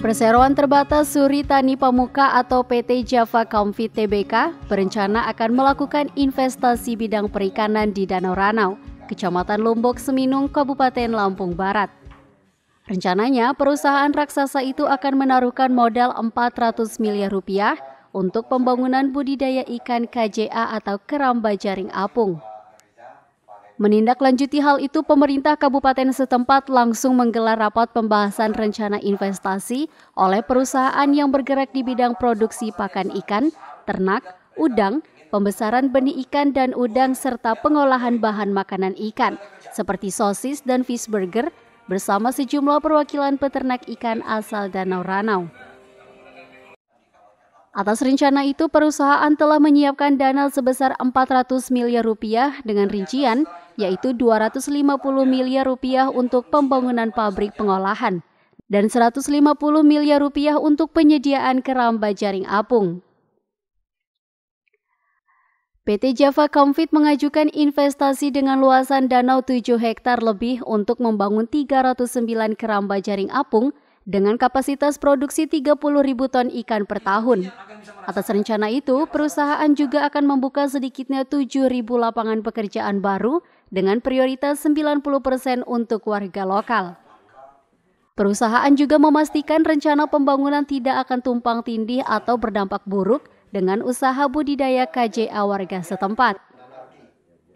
Perseroan Terbatas Suri Tani Pamuka atau PT Java Comfit TBK berencana akan melakukan investasi bidang perikanan di Danau Ranau, Kecamatan Lombok Seminung, Kabupaten Lampung Barat. Rencananya perusahaan raksasa itu akan menaruhkan modal 400 miliar rupiah untuk pembangunan budidaya ikan KJA atau keramba jaring apung. Menindaklanjuti hal itu, pemerintah kabupaten setempat langsung menggelar rapat pembahasan rencana investasi oleh perusahaan yang bergerak di bidang produksi pakan ikan, ternak, udang, pembesaran benih ikan dan udang serta pengolahan bahan makanan ikan seperti sosis dan fish burger bersama sejumlah perwakilan peternak ikan asal Danau Ranau. Atas rencana itu, perusahaan telah menyiapkan dana sebesar 400 miliar rupiah dengan rincian yaitu 250 miliar rupiah untuk pembangunan pabrik pengolahan dan 150 miliar rupiah untuk penyediaan keramba jaring apung. PT Java Comfit mengajukan investasi dengan luasan danau 7 hektar lebih untuk membangun 309 keramba jaring apung dengan kapasitas produksi 30 ribu ton ikan per tahun. Atas rencana itu, perusahaan juga akan membuka sedikitnya 7 ribu lapangan pekerjaan baru dengan prioritas 90 persen untuk warga lokal. Perusahaan juga memastikan rencana pembangunan tidak akan tumpang tindih atau berdampak buruk dengan usaha budidaya KJA warga setempat.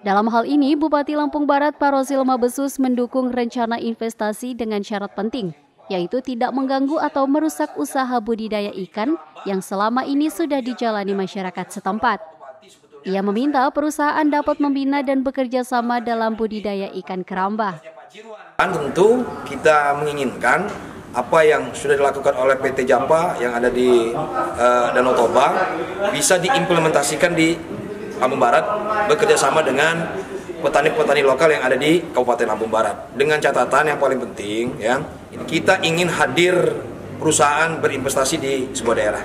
Dalam hal ini, Bupati Lampung Barat Parosil Mabesus mendukung rencana investasi dengan syarat penting – yaitu tidak mengganggu atau merusak usaha budidaya ikan yang selama ini sudah dijalani masyarakat setempat. Ia meminta perusahaan dapat membina dan bekerja sama dalam budidaya ikan keramba. Tentu kita menginginkan apa yang sudah dilakukan oleh PT Japa yang ada di uh, Danau Toba bisa diimplementasikan di Lampung Barat bekerja sama dengan petani-petani lokal yang ada di Kabupaten Lampung Barat dengan catatan yang paling penting ya kita ingin hadir perusahaan berinvestasi di sebuah daerah.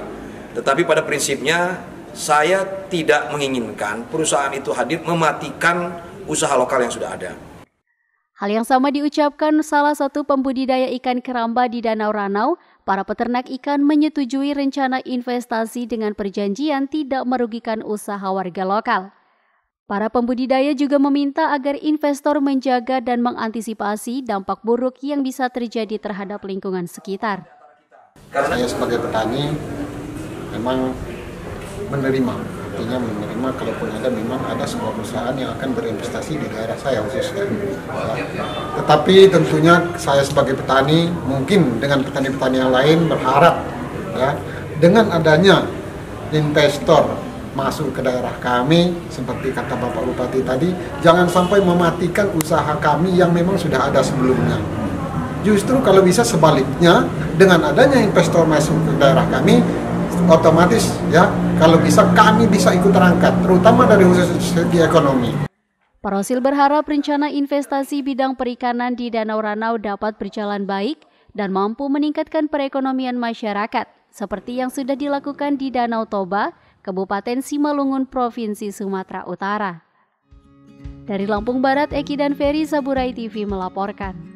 Tetapi pada prinsipnya saya tidak menginginkan perusahaan itu hadir mematikan usaha lokal yang sudah ada. Hal yang sama diucapkan salah satu pembudidaya ikan keramba di Danau Ranau. Para peternak ikan menyetujui rencana investasi dengan perjanjian tidak merugikan usaha warga lokal. Para pembudidaya juga meminta agar investor menjaga dan mengantisipasi dampak buruk yang bisa terjadi terhadap lingkungan sekitar. Saya sebagai petani memang menerima, artinya menerima kalaupun ada memang ada sebuah perusahaan yang akan berinvestasi di daerah saya khususnya. Ya. Tetapi tentunya saya sebagai petani mungkin dengan petani-petani yang lain berharap ya dengan adanya investor masuk ke daerah kami seperti kata Bapak Bupati tadi jangan sampai mematikan usaha kami yang memang sudah ada sebelumnya justru kalau bisa sebaliknya dengan adanya investor masuk ke daerah kami otomatis ya kalau bisa kami bisa ikut terangkat terutama dari segi ekonomi Parosil berharap rencana investasi bidang perikanan di Danau Ranau dapat berjalan baik dan mampu meningkatkan perekonomian masyarakat, seperti yang sudah dilakukan di Danau Toba Kabupaten Simalungun, Provinsi Sumatera Utara. Dari Lampung Barat, Eki dan Ferry Saburai TV melaporkan.